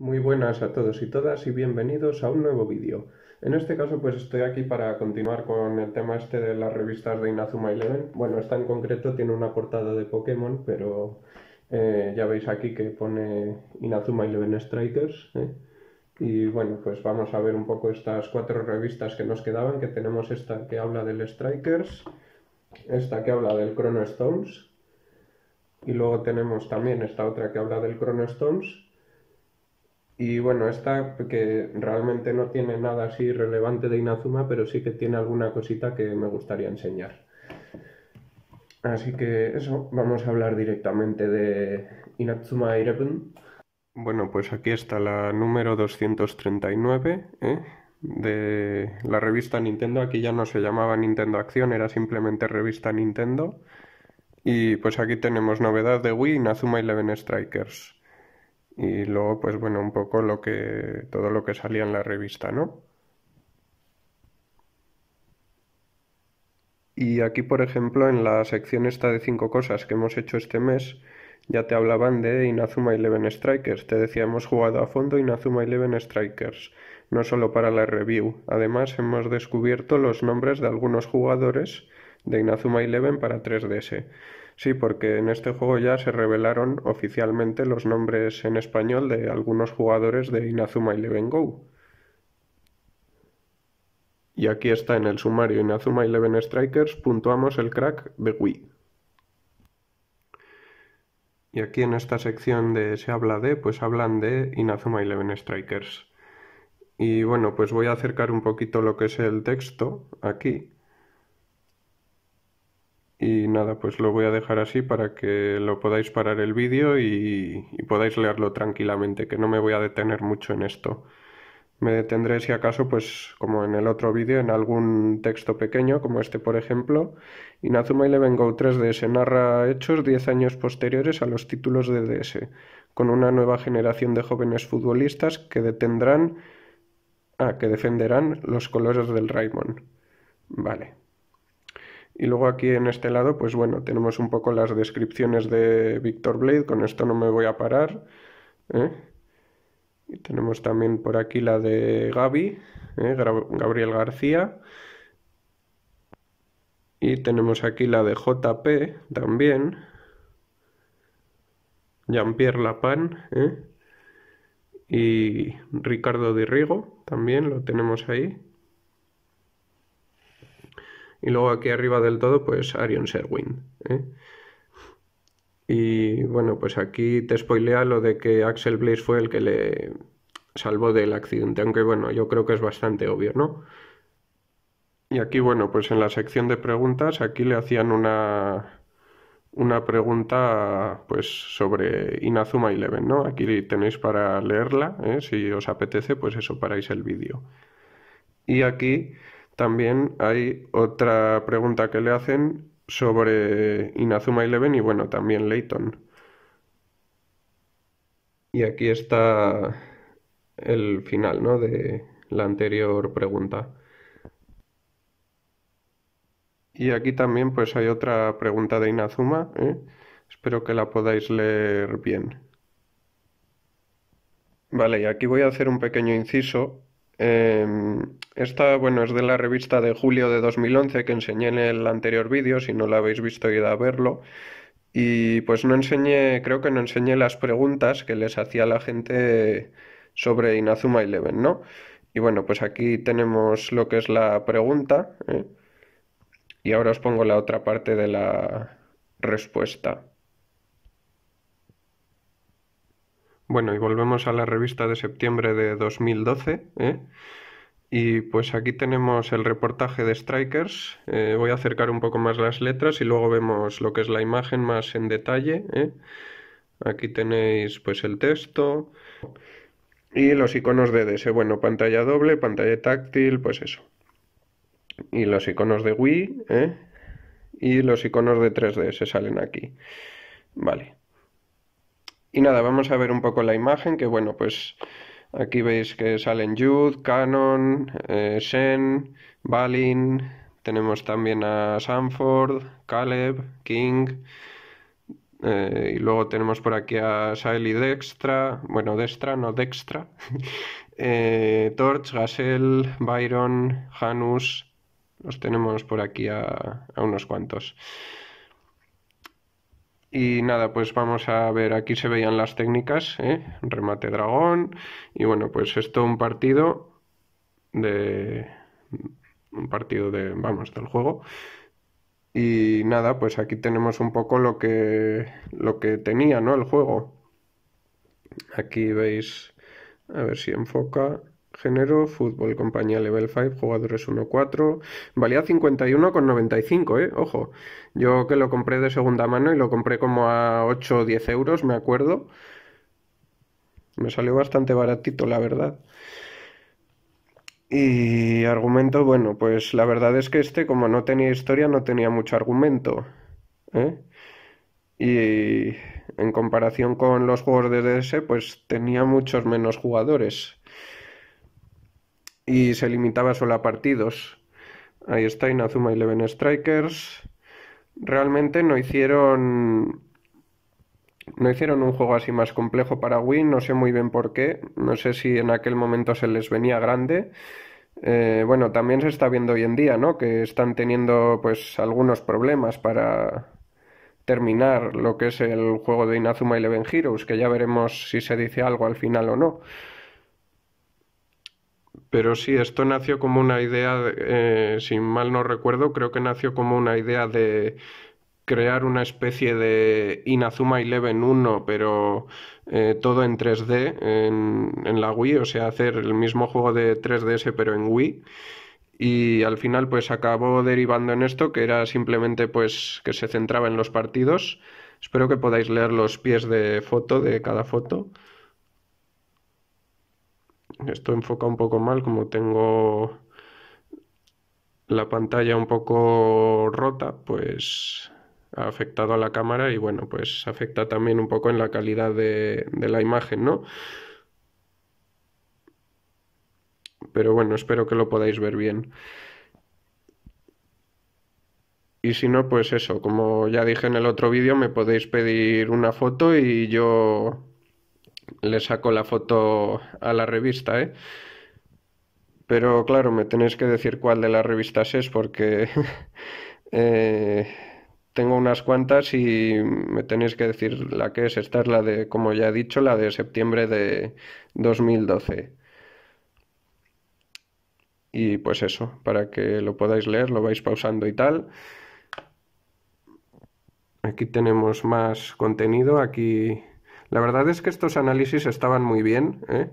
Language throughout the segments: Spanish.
Muy buenas a todos y todas y bienvenidos a un nuevo vídeo. En este caso pues estoy aquí para continuar con el tema este de las revistas de Inazuma Eleven. Bueno, esta en concreto tiene una portada de Pokémon, pero eh, ya veis aquí que pone Inazuma Eleven Strikers. ¿eh? Y bueno, pues vamos a ver un poco estas cuatro revistas que nos quedaban, que tenemos esta que habla del Strikers, esta que habla del Chrono Stones, y luego tenemos también esta otra que habla del Chrono Stones, y bueno, esta que realmente no tiene nada así relevante de Inazuma, pero sí que tiene alguna cosita que me gustaría enseñar. Así que eso, vamos a hablar directamente de Inazuma Eleven. Bueno, pues aquí está la número 239 ¿eh? de la revista Nintendo. Aquí ya no se llamaba Nintendo Acción, era simplemente revista Nintendo. Y pues aquí tenemos novedad de Wii, Inazuma Eleven Strikers y luego pues bueno un poco lo que todo lo que salía en la revista no y aquí por ejemplo en la sección esta de cinco cosas que hemos hecho este mes ya te hablaban de Inazuma Eleven Strikers te decía hemos jugado a fondo Inazuma Eleven Strikers no solo para la review además hemos descubierto los nombres de algunos jugadores de Inazuma Eleven para 3DS Sí, porque en este juego ya se revelaron oficialmente los nombres en español de algunos jugadores de Inazuma Eleven Go. Y aquí está en el sumario Inazuma Eleven Strikers, puntuamos el crack de Wii. Y aquí en esta sección de se habla de, pues hablan de Inazuma Eleven Strikers. Y bueno, pues voy a acercar un poquito lo que es el texto aquí y nada, pues lo voy a dejar así para que lo podáis parar el vídeo y, podáis leerlo tranquilamente, que no me voy a detener mucho en esto. Me detendré si acaso, pues como en el otro vídeo, en algún texto pequeño, como este por ejemplo. Inazuma Eleven Go 3 ds narra hechos 10 años posteriores a los títulos de DS, con una nueva generación de jóvenes futbolistas que detendrán... Ah, que defenderán los colores del Raymond Vale, y luego aquí en este lado, pues bueno, tenemos un poco las descripciones de Víctor Blade, con esto no me voy a parar. ¿eh? Y tenemos también por aquí la de Gaby, ¿eh? Gabriel García. Y tenemos aquí la de JP también. Jean-Pierre Lapin. ¿eh? Y Ricardo de Rigo también lo tenemos ahí. Y luego aquí arriba del todo, pues Arion Serwin. ¿eh? Y bueno, pues aquí te spoilea lo de que Axel Blaze fue el que le salvó del accidente, aunque bueno, yo creo que es bastante obvio, ¿no? Y aquí, bueno, pues en la sección de preguntas, aquí le hacían una, una pregunta pues sobre Inazuma Eleven, ¿no? Aquí tenéis para leerla, ¿eh? si os apetece, pues eso, paráis el vídeo. Y aquí también hay otra pregunta que le hacen sobre Inazuma Eleven y bueno, también Leighton. Y aquí está el final, ¿no? De la anterior pregunta. Y aquí también pues hay otra pregunta de Inazuma. ¿eh? Espero que la podáis leer bien. Vale, y aquí voy a hacer un pequeño inciso Em, esta, bueno, es de la revista de julio de 2011 que enseñé en el anterior vídeo, si no la habéis visto id a verlo. Y pues no enseñé, creo que no enseñé las preguntas que les hacía la gente sobre Inazuma Eleven, ¿no? Y bueno, pues aquí tenemos lo que es la pregunta, ¿eh? y ahora os pongo la otra parte de la respuesta. Bueno, y volvemos a la revista de septiembre de 2012. ¿eh? Y pues aquí tenemos el reportaje de Strikers. Eh, voy a acercar un poco más las letras y luego vemos lo que es la imagen más en detalle. ¿eh? Aquí tenéis pues el texto y los iconos de DS. Bueno, pantalla doble, pantalla táctil, pues eso. Y los iconos de Wii y los iconos de 3 se salen aquí. Vale. Y nada, vamos a ver un poco la imagen, que bueno, pues aquí veis que salen Jude, Canon, eh, Shen, Balin, tenemos también a Sanford, Caleb, King, eh, y luego tenemos por aquí a y Dextra, bueno, Dextra, no Dextra, eh, Torch, Gasel, Byron, Janus, los tenemos por aquí a unos cuantos. Y nada, pues vamos a ver, aquí se veían las técnicas, ¿eh? remate dragón, y bueno, pues esto un partido de... un partido de, vamos, del juego. Y nada, pues aquí tenemos un poco lo que, lo que tenía, ¿no? El juego. Aquí veis, a ver si enfoca, Género, fútbol, compañía level 5, jugadores 1-4. Valía 51,95, ¿eh? Ojo. Yo que lo compré de segunda mano y lo compré como a 8 o 10 euros, me acuerdo. Me salió bastante baratito, la verdad. Y argumento, bueno, pues la verdad es que este, como no tenía historia, no tenía mucho argumento. ¿eh? Y en comparación con los juegos de DS, pues tenía muchos menos jugadores y se limitaba solo a partidos. Ahí está Inazuma Eleven Strikers. Realmente no hicieron no hicieron un juego así más complejo para Wii, no sé muy bien por qué, no sé si en aquel momento se les venía grande. Eh, bueno, también se está viendo hoy en día, ¿no? Que están teniendo pues algunos problemas para terminar lo que es el juego de Inazuma Eleven Heroes, que ya veremos si se dice algo al final o no. Pero sí, esto nació como una idea, eh, si sin mal no recuerdo, creo que nació como una idea de crear una especie de Inazuma Eleven 1, pero eh, todo en 3D en, en, la Wii, o sea, hacer el mismo juego de 3DS pero en Wii. Y al final pues acabó derivando en esto, que era simplemente pues que se centraba en los partidos. Espero que podáis leer los pies de foto de cada foto. Esto enfoca un poco mal como tengo la pantalla un poco rota, pues ha afectado a la cámara y bueno, pues afecta también un poco en la calidad de, de la imagen, ¿no? Pero bueno, espero que lo podáis ver bien. Y si no, pues eso, como ya dije en el otro vídeo, me podéis pedir una foto y yo le saco la foto a la revista, ¿eh? Pero claro, me tenéis que decir cuál de las revistas es porque eh, tengo unas cuantas y me tenéis que decir la que es. Esta es la de, como ya he dicho, la de septiembre de 2012. Y pues eso, para que lo podáis leer, lo vais pausando y tal. Aquí tenemos más contenido, aquí la verdad es que estos análisis estaban muy bien, ¿eh?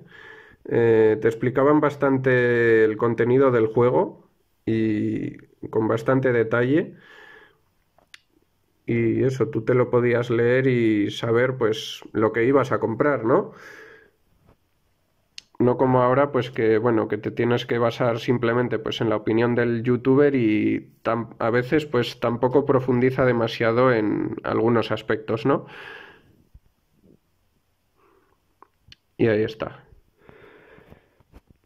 Eh, te explicaban bastante el contenido del juego y con bastante detalle. Y eso, tú te lo podías leer y saber pues lo que ibas a comprar, ¿no? No como ahora, pues que bueno, que te tienes que basar simplemente pues en la opinión del youtuber y a veces pues tampoco profundiza demasiado en algunos aspectos, ¿no? Y ahí está.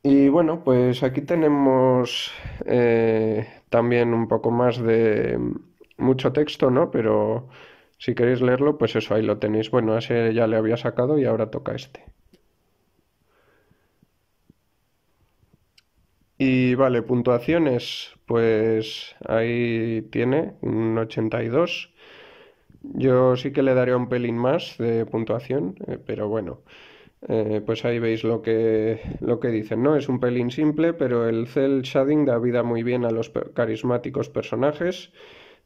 Y bueno, pues aquí tenemos eh, también un poco más de mucho texto, ¿no? Pero si queréis leerlo, pues eso ahí lo tenéis. Bueno, ese ya le había sacado y ahora toca este. Y vale, puntuaciones, pues ahí tiene un 82. Yo sí que le daría un pelín más de puntuación, eh, pero bueno. Eh, pues ahí veis lo que, lo que dicen, ¿no? Es un pelín simple, pero el cel shading da vida muy bien a los carismáticos personajes.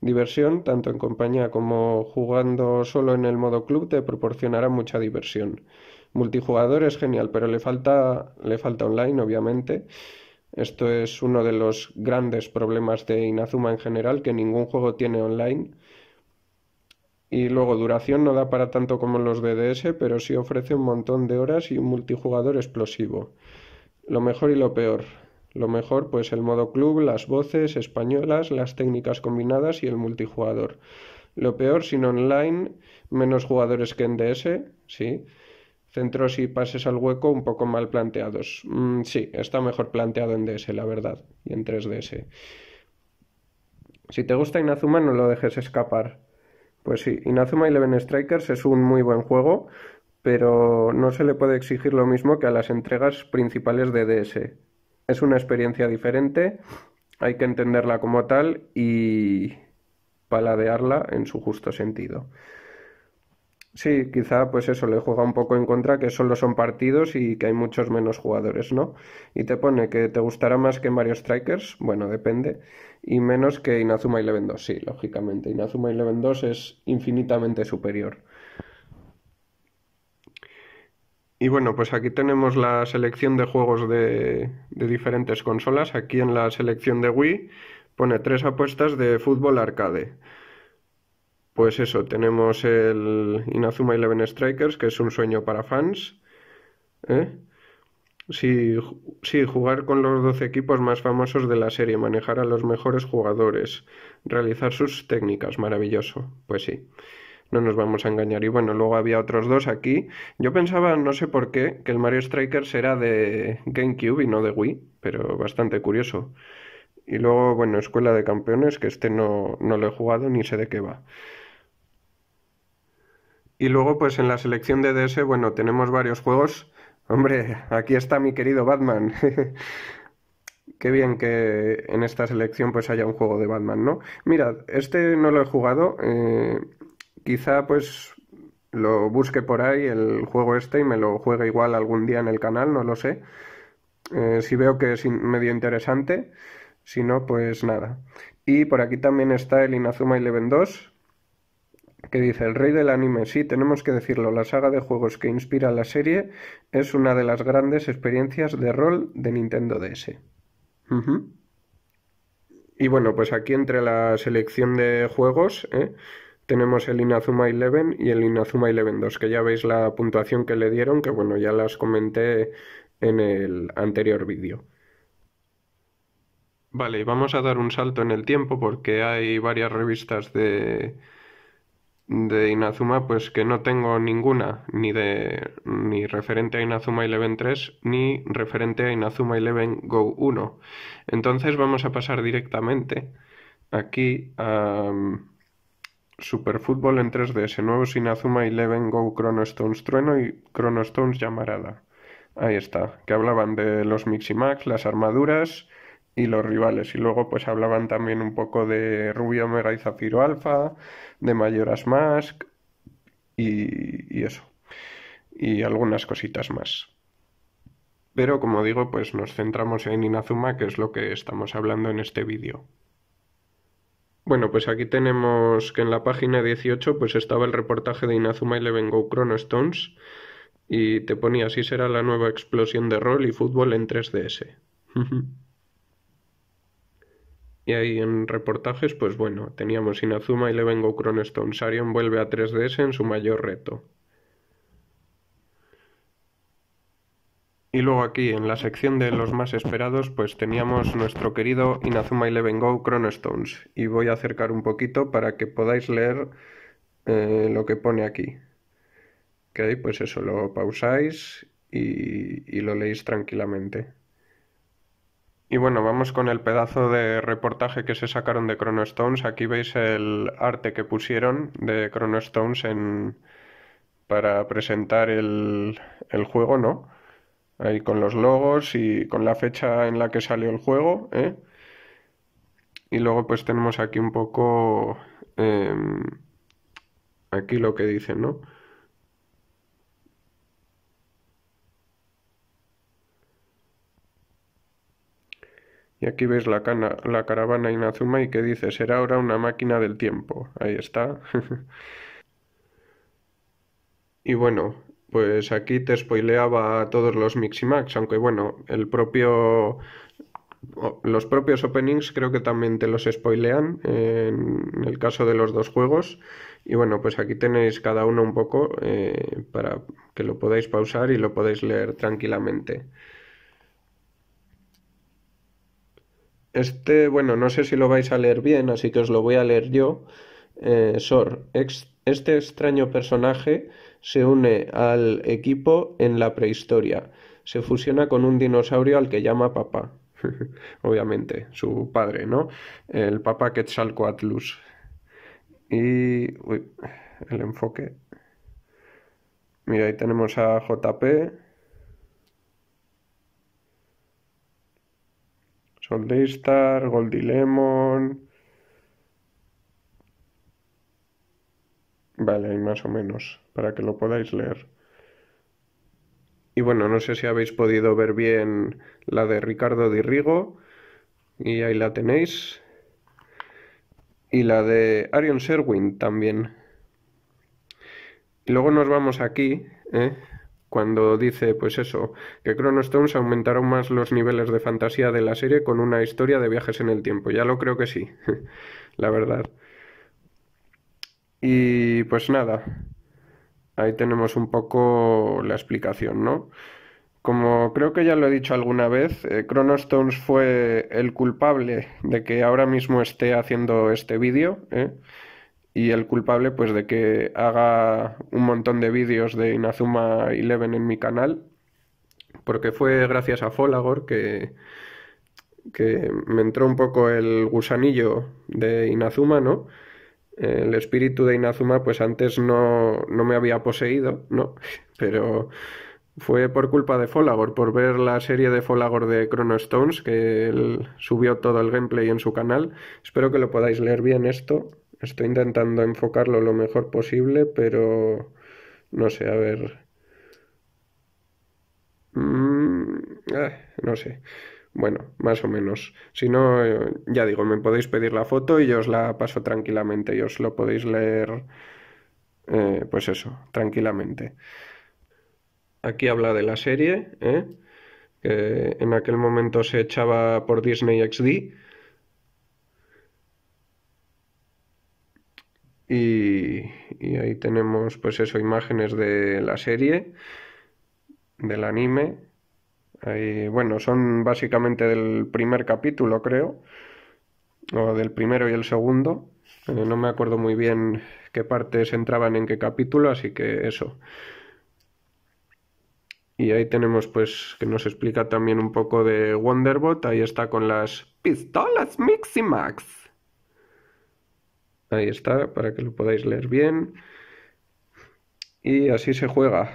Diversión, tanto en compañía como jugando solo en el modo club, te proporcionará mucha diversión. Multijugador es genial, pero le falta, le falta online, obviamente. Esto es uno de los grandes problemas de Inazuma en general, que ningún juego tiene online. Y luego duración no da para tanto como los DDS, pero sí ofrece un montón de horas y un multijugador explosivo. Lo mejor y lo peor. Lo mejor pues el modo club, las voces españolas, las técnicas combinadas y el multijugador. Lo peor sin online, menos jugadores que en DS, sí. Centros y pases al hueco un poco mal planteados. Mm, sí, está mejor planteado en DS, la verdad, y en 3DS. Si te gusta Inazuma no lo dejes escapar. Pues sí, Inazuma Eleven Strikers es un muy buen juego, pero no se le puede exigir lo mismo que a las entregas principales de DS. Es una experiencia diferente, hay que entenderla como tal y paladearla en su justo sentido. Sí, quizá pues eso le juega un poco en contra que solo son partidos y que hay muchos menos jugadores, ¿no? Y te pone que te gustará más que Mario Strikers, bueno, depende, y menos que Inazuma Eleven 2, sí, lógicamente. Inazuma Eleven 2 es infinitamente superior. Y bueno, pues aquí tenemos la selección de juegos de diferentes consolas. Aquí en la selección de Wii pone tres apuestas de fútbol arcade. Pues eso, tenemos el Inazuma Eleven Strikers, que es un sueño para fans. ¿eh? Sí, sí, jugar con los 12 equipos más famosos de la serie, manejar a los mejores jugadores, realizar sus técnicas, maravilloso. Pues sí, no nos vamos a engañar. Y bueno, luego había otros dos aquí. Yo pensaba, no sé por qué, que el Mario Strikers era de GameCube y no de Wii, pero bastante curioso. Y luego, bueno, Escuela de Campeones, que este no, no lo he jugado ni sé de qué va. Y luego, pues en la selección de DS, bueno, tenemos varios juegos. Hombre, aquí está mi querido Batman. Qué bien que en esta selección pues haya un juego de Batman, ¿no? Mirad, este no lo he jugado. Eh, quizá pues lo busque por ahí el juego este y me lo juegue igual algún día en el canal, no lo sé. Eh, si veo que es medio interesante. Si no, pues nada. Y por aquí también está el Inazuma Eleven 2, que dice el rey del anime, sí, tenemos que decirlo, la saga de juegos que inspira la serie es una de las grandes experiencias de rol de Nintendo DS. Y bueno, pues aquí entre la selección de juegos ¿eh? tenemos el Inazuma Eleven y el Inazuma Eleven 2, que ya veis la puntuación que le dieron, que bueno, ya las comenté en el anterior vídeo. Vale, vamos a dar un salto en el tiempo porque hay varias revistas de, de Inazuma, pues que no tengo ninguna, ni de ni referente a Inazuma Eleven 3, ni referente a Inazuma Eleven Go 1. Entonces vamos a pasar directamente aquí a um, Super Fútbol en 3DS, nuevos Inazuma Eleven Go Chrono Stones Trueno y Chrono Stones Llamarada. Ahí está, que hablaban de los Max, las armaduras y los rivales. Y luego pues hablaban también un poco de Rubio Omega y Zafiro Alfa, de Mayoras Mask y, y eso. Y algunas cositas más. Pero como digo, pues nos centramos en Inazuma, que es lo que estamos hablando en este vídeo. Bueno, pues aquí tenemos que en la página 18 pues estaba el reportaje de Inazuma Eleven Go Chrono Stones y te ponía así será la nueva explosión de rol y fútbol en 3DS. Y ahí en reportajes, pues bueno, teníamos Inazuma y Go Chronestones. Sarion vuelve a 3DS en su mayor reto. Y luego aquí, en la sección de los más esperados, pues teníamos nuestro querido Inazuma Eleven Go Chronostones. Y voy a acercar un poquito para que podáis leer eh, lo que pone aquí. Que ahí, pues eso, lo pausáis y, y lo leéis tranquilamente. Y bueno, vamos con el pedazo de reportaje que se sacaron de Chrono Stones. Aquí veis el arte que pusieron de Stones en... para presentar el, juego, ¿no? Ahí con los logos y con la fecha en la que salió el juego, ¿eh? Y luego pues tenemos aquí un poco... Em, aquí lo que dicen, ¿no? Y aquí veis la, la caravana Inazuma y que dice, será ahora una máquina del tiempo. Ahí está. y bueno, pues aquí te spoileaba todos los Max, aunque bueno, el propio... Los propios openings creo que también te los spoilean en el caso de los dos juegos. Y bueno, pues aquí tenéis cada uno un poco eh, para que lo podáis pausar y lo podáis leer tranquilamente. Este, bueno, no sé si lo vais a leer bien, así que os lo voy a leer yo. Eh, Sor, este extraño personaje se une al equipo en la prehistoria. Se fusiona con un dinosaurio al que llama papá. Obviamente, su padre, ¿no? El papá Quetzalcoatlus. Y. Uy, el enfoque. Mira, ahí tenemos a JP. Sol Daystar, Lemon. Vale, hay más o menos, para que lo podáis leer. Y bueno, no sé si habéis podido ver bien la de Ricardo Di Rigo, y ahí la tenéis. Y la de Arion Serwin también. Y luego nos vamos aquí, ¿eh? cuando dice, pues eso, que Chronostones aumentaron más los niveles de fantasía de la serie con una historia de viajes en el tiempo. Ya lo creo que sí, la verdad. Y pues nada, ahí tenemos un poco la explicación, ¿no? Como creo que ya lo he dicho alguna vez, eh, Chronostones fue el culpable de que ahora mismo esté haciendo este vídeo, ¿eh? y el culpable pues de que haga un montón de vídeos de Inazuma Eleven en mi canal, porque fue gracias a Folagor que, que me entró un poco el gusanillo de Inazuma, ¿no? El espíritu de Inazuma pues antes no, no me había poseído, ¿no? Pero fue por culpa de Folagor, por ver la serie de Folagor de Chrono Stones, que él subió todo el gameplay en su canal. Espero que lo podáis leer bien esto, Estoy intentando enfocarlo lo mejor posible, pero no sé, a ver. Mm, ah, no sé. Bueno, más o menos. Si no, eh, ya digo, me podéis pedir la foto y yo os la paso tranquilamente y os lo podéis leer, eh, pues eso, tranquilamente. Aquí habla de la serie, ¿eh? que en aquel momento se echaba por Disney XD Y, ahí tenemos, pues eso, imágenes de la serie, del anime. bueno, son básicamente del primer capítulo, creo, o del primero y el segundo. Eh, no me acuerdo muy bien qué partes entraban en qué capítulo, así que eso. Y ahí tenemos, pues, que nos explica también un poco de Wonderbot. Ahí está con las pistolas Miximax. Ahí está, para que lo podáis leer bien. Y así se juega.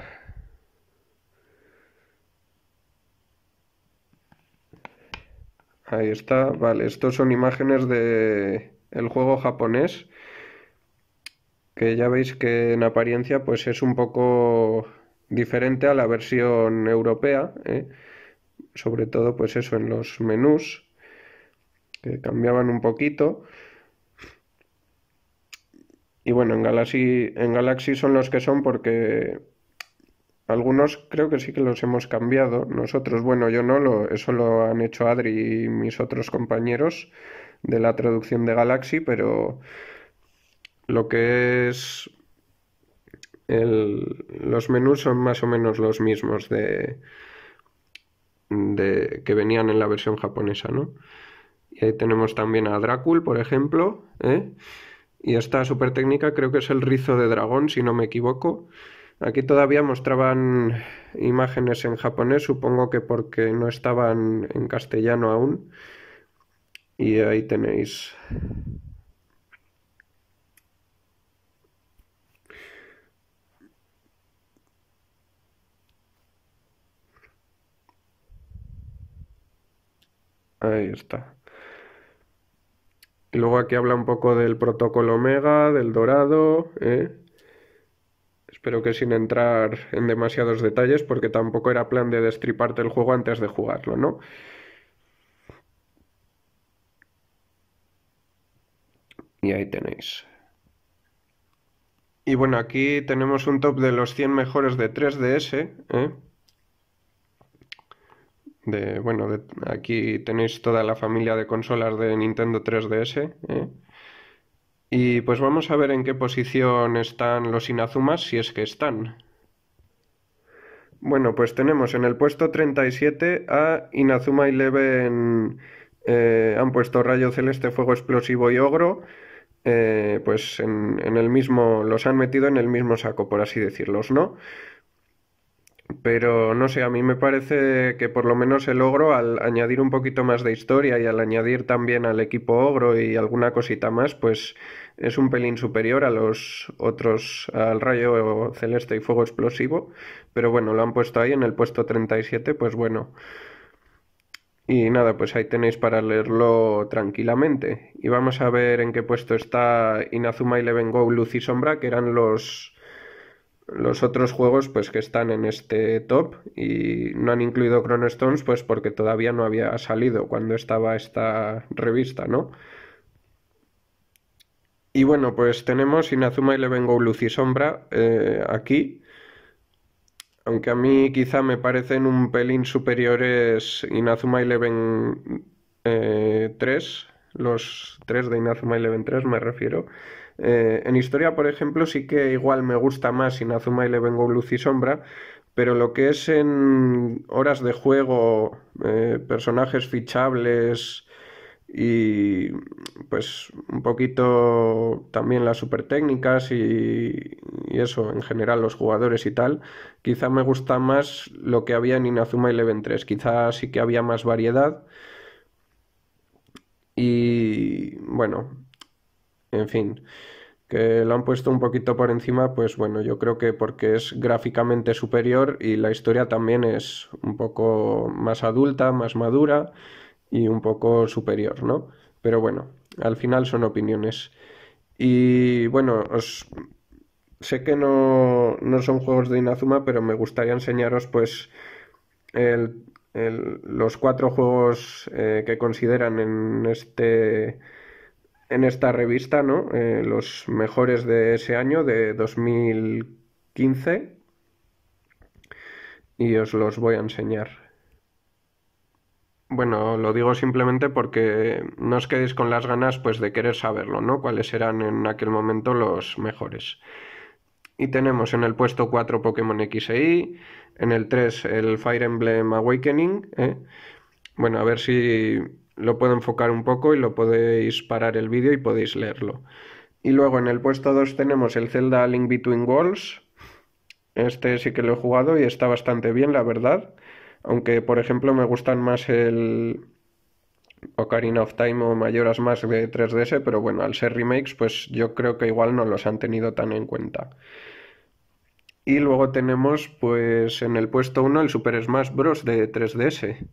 Ahí está, vale, estos son imágenes de el juego japonés que ya veis que en apariencia pues es un poco diferente a la versión europea, ¿eh? sobre todo pues eso en los menús que cambiaban un poquito. Y bueno, en Galaxy, en Galaxy son los que son porque algunos creo que sí que los hemos cambiado. Nosotros, bueno, yo no, eso lo han hecho Adri y mis otros compañeros de la traducción de Galaxy, pero lo que es los menús son más o menos los mismos de, de que venían en la versión japonesa, ¿no? Y ahí tenemos también a Drácula, por ejemplo, ¿eh? Y esta super técnica creo que es el rizo de dragón, si no me equivoco. Aquí todavía mostraban imágenes en japonés, supongo que porque no estaban en castellano aún. Y ahí tenéis. Ahí está. Y luego aquí habla un poco del protocolo Omega, del Dorado. ¿eh? Espero que sin entrar en demasiados detalles, porque tampoco era plan de destriparte el juego antes de jugarlo, ¿no? Y ahí tenéis. Y bueno, aquí tenemos un top de los 100 mejores de 3DS, ¿eh? bueno, aquí tenéis toda la familia de consolas de Nintendo 3DS. ¿eh? Y pues vamos a ver en qué posición están los Inazumas, si es que están. Bueno, pues tenemos en el puesto 37 a Inazuma y Eh, han puesto Rayo Celeste, Fuego Explosivo y Ogro. Eh, pues en, en, el mismo. los han metido en el mismo saco, por así decirlos, ¿no? Pero no sé, a mí me parece que por lo menos el ogro, al añadir un poquito más de historia y al añadir también al equipo ogro y alguna cosita más, pues es un pelín superior a los otros, al rayo celeste y fuego explosivo. Pero bueno, lo han puesto ahí en el puesto 37, pues bueno. Y nada, pues ahí tenéis para leerlo tranquilamente. Y vamos a ver en qué puesto está Inazuma Eleven Go, Luz y Sombra, que eran los los otros juegos pues que están en este top y no han incluido Chrono Stones pues porque todavía no había salido cuando estaba esta revista, ¿no? Y bueno, pues tenemos Inazuma Eleven Go Luz y Sombra eh, aquí. Aunque a mí quizá me parecen un pelín superiores Inazuma Eleven 3, eh, los 3 de Inazuma Eleven 3 me refiero. Eh, en historia, por ejemplo, sí que igual me gusta más Inazuma Eleven le luz y sombra, pero lo que es en horas de juego, eh, personajes fichables y pues un poquito también las super técnicas y, y, eso en general los jugadores y tal, quizá me gusta más lo que había en Inazuma Eleven 3, quizá sí que había más variedad y bueno, en fin, que lo han puesto un poquito por encima, pues bueno, yo creo que porque es gráficamente superior y la historia también es un poco más adulta, más madura y un poco superior, ¿no? Pero bueno, al final son opiniones. Y bueno, os... sé que no, no son juegos de Inazuma, pero me gustaría enseñaros pues el, los cuatro juegos eh, que consideran en este en esta revista, ¿no? Eh, los mejores de ese año, de 2015. Y os los voy a enseñar. Bueno, lo digo simplemente porque no os quedéis con las ganas pues de querer saberlo, ¿no? Cuáles eran en aquel momento los mejores. Y tenemos en el puesto 4 Pokémon X e Y, en el 3 el Fire Emblem Awakening. ¿eh? Bueno, a ver si lo puedo enfocar un poco y lo podéis parar el vídeo y podéis leerlo. Y luego en el puesto 2 tenemos el Zelda Link Between Walls. Este sí que lo he jugado y está bastante bien, la verdad. Aunque, por ejemplo, me gustan más el Ocarina of Time o Mayoras más de 3DS, pero bueno, al ser remakes, pues yo creo que igual no los han tenido tan en cuenta. Y luego tenemos, pues, en el puesto 1 el Super Smash Bros. de 3DS.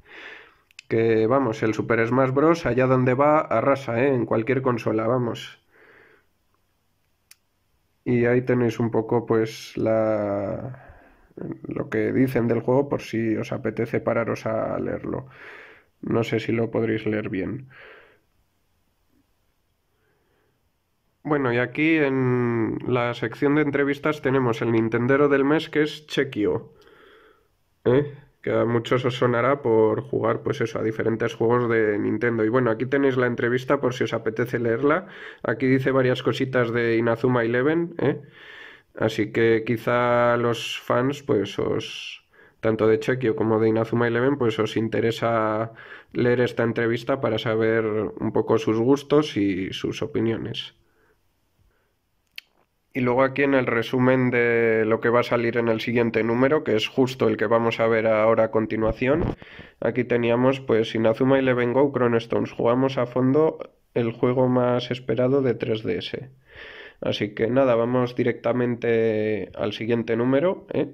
Que vamos, el Super Smash Bros. allá donde va, arrasa, ¿eh? En cualquier consola, vamos. Y ahí tenéis un poco, pues, la... lo que dicen del juego por si os apetece pararos a leerlo. No sé si lo podréis leer bien. Bueno, y aquí en la sección de entrevistas tenemos el Nintendero del mes que es Chequio. ¿Eh? que a muchos os sonará por jugar pues eso, a diferentes juegos de Nintendo. Y bueno, aquí tenéis la entrevista por si os apetece leerla. Aquí dice varias cositas de Inazuma Eleven, ¿eh? así que quizá los fans pues os, tanto de Chequio como de Inazuma Eleven, pues os interesa leer esta entrevista para saber un poco sus gustos y sus opiniones. Y luego aquí en el resumen de lo que va a salir en el siguiente número, que es justo el que vamos a ver ahora a continuación, aquí teníamos pues Inazuma y Go Stones, Jugamos a fondo el juego más esperado de 3DS. Así que nada, vamos directamente al siguiente número. ¿eh?